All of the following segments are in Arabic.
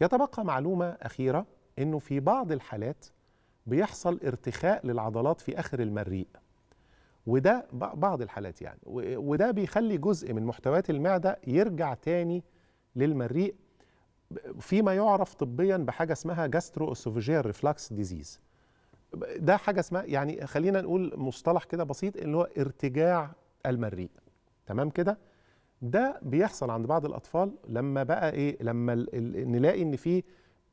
يتبقى معلومة أخيرة أنه في بعض الحالات بيحصل ارتخاء للعضلات في آخر المريء وده بعض الحالات يعني وده بيخلي جزء من محتويات المعدة يرجع تاني للمريء فيما يعرف طبيا بحاجة اسمها جاسترو اسوفجير ريفلاكس ديزيز ده حاجة اسمها يعني خلينا نقول مصطلح كده بسيط اللي هو ارتجاع المريء تمام كده ده بيحصل عند بعض الاطفال لما بقى ايه لما نلاقي ان في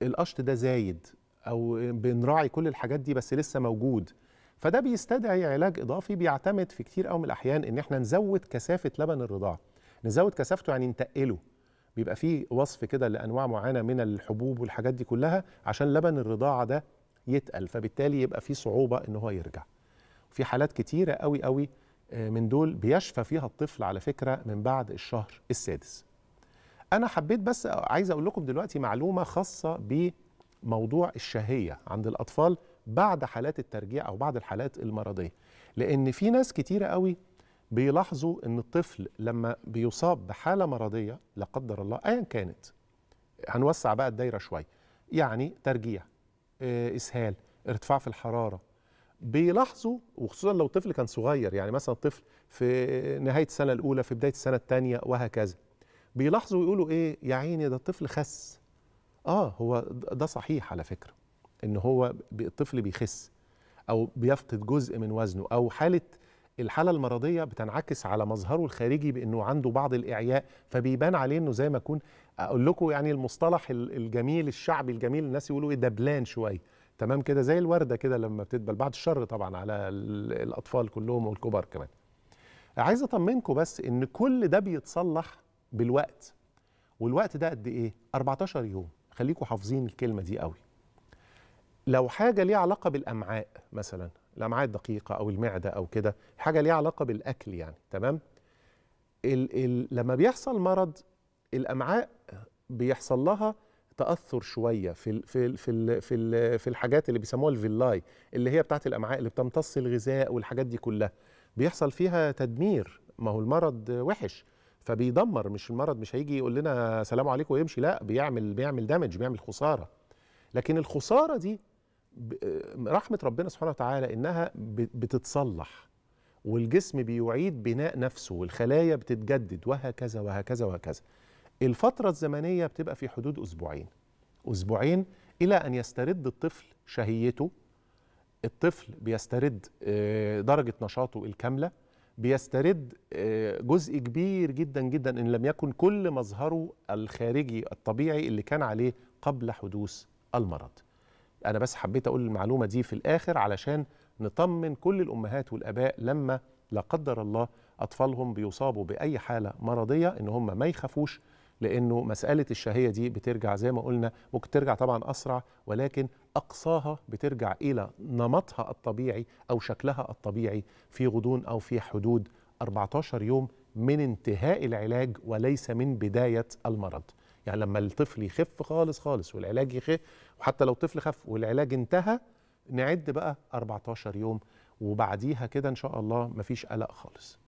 القشط ده زايد او بنراعي كل الحاجات دي بس لسه موجود فده بيستدعي علاج اضافي بيعتمد في كتير قوي من الاحيان ان احنا نزود كثافه لبن الرضاعه نزود كثافته يعني نتقله بيبقى فيه وصف كده لانواع معينه من الحبوب والحاجات دي كلها عشان لبن الرضاعه ده يتقل فبالتالي يبقى فيه صعوبه ان هو يرجع في حالات كتيره قوي قوي من دول بيشفى فيها الطفل على فكرة من بعد الشهر السادس أنا حبيت بس عايز أقول لكم دلوقتي معلومة خاصة بموضوع الشهية عند الأطفال بعد حالات الترجيع أو بعد الحالات المرضية لأن في ناس كتيرة قوي بيلاحظوا أن الطفل لما بيصاب بحالة مرضية لا قدر الله أيا كانت هنوسع بقى الدايرة شوية يعني ترجيع آه، إسهال ارتفاع في الحرارة بيلاحظوا وخصوصا لو طفل كان صغير يعني مثلا طفل في نهايه السنه الاولى في بدايه السنه الثانيه وهكذا بيلاحظوا ويقولوا ايه يا عيني ده الطفل خس اه هو ده صحيح على فكره ان هو الطفل بيخس او بيفقد جزء من وزنه او حاله الحاله المرضيه بتنعكس على مظهره الخارجي بانه عنده بعض الاعياء فبيبان عليه انه زي ما اكون اقول لكم يعني المصطلح الجميل الشعبي الجميل الناس يقولوا ايه دبلان شويه تمام كده زي الورده كده لما بتدبل بعد الشر طبعا على الاطفال كلهم والكبار كمان عايز اطمنكم بس ان كل ده بيتصلح بالوقت والوقت ده قد ايه 14 يوم خليكم حافظين الكلمه دي قوي لو حاجه ليها علاقه بالامعاء مثلا الامعاء الدقيقه او المعده او كده حاجه ليها علاقه بالاكل يعني تمام ال ال لما بيحصل مرض الامعاء بيحصل لها تاثر شويه في الـ في الـ في الـ في, الـ في الحاجات اللي بيسموها الفيلاي اللي هي بتاعه الامعاء اللي بتمتص الغذاء والحاجات دي كلها بيحصل فيها تدمير ما هو المرض وحش فبيدمر مش المرض مش هيجي يقول لنا سلام عليكم ويمشي لا بيعمل بيعمل دامج بيعمل خساره لكن الخساره دي رحمه ربنا سبحانه وتعالى انها بتتصلح والجسم بيعيد بناء نفسه والخلايا بتتجدد وهكذا وهكذا وهكذا الفترة الزمنية بتبقى في حدود أسبوعين أسبوعين إلى أن يسترد الطفل شهيته الطفل بيسترد آه، درجة نشاطه الكاملة بيسترد آه، جزء كبير جدا جدا إن لم يكن كل مظهره الخارجي الطبيعي اللي كان عليه قبل حدوث المرض أنا بس حبيت أقول المعلومة دي في الآخر علشان نطمن كل الأمهات والأباء لما لا قدر الله أطفالهم بيصابوا بأي حالة مرضية إن هم ما يخافوش لانه مساله الشهيه دي بترجع زي ما قلنا ممكن ترجع طبعا اسرع ولكن اقصاها بترجع الى نمطها الطبيعي او شكلها الطبيعي في غضون او في حدود 14 يوم من انتهاء العلاج وليس من بدايه المرض. يعني لما الطفل يخف خالص خالص والعلاج يخف وحتى لو الطفل خف والعلاج انتهى نعد بقى 14 يوم وبعديها كده ان شاء الله مفيش قلق خالص.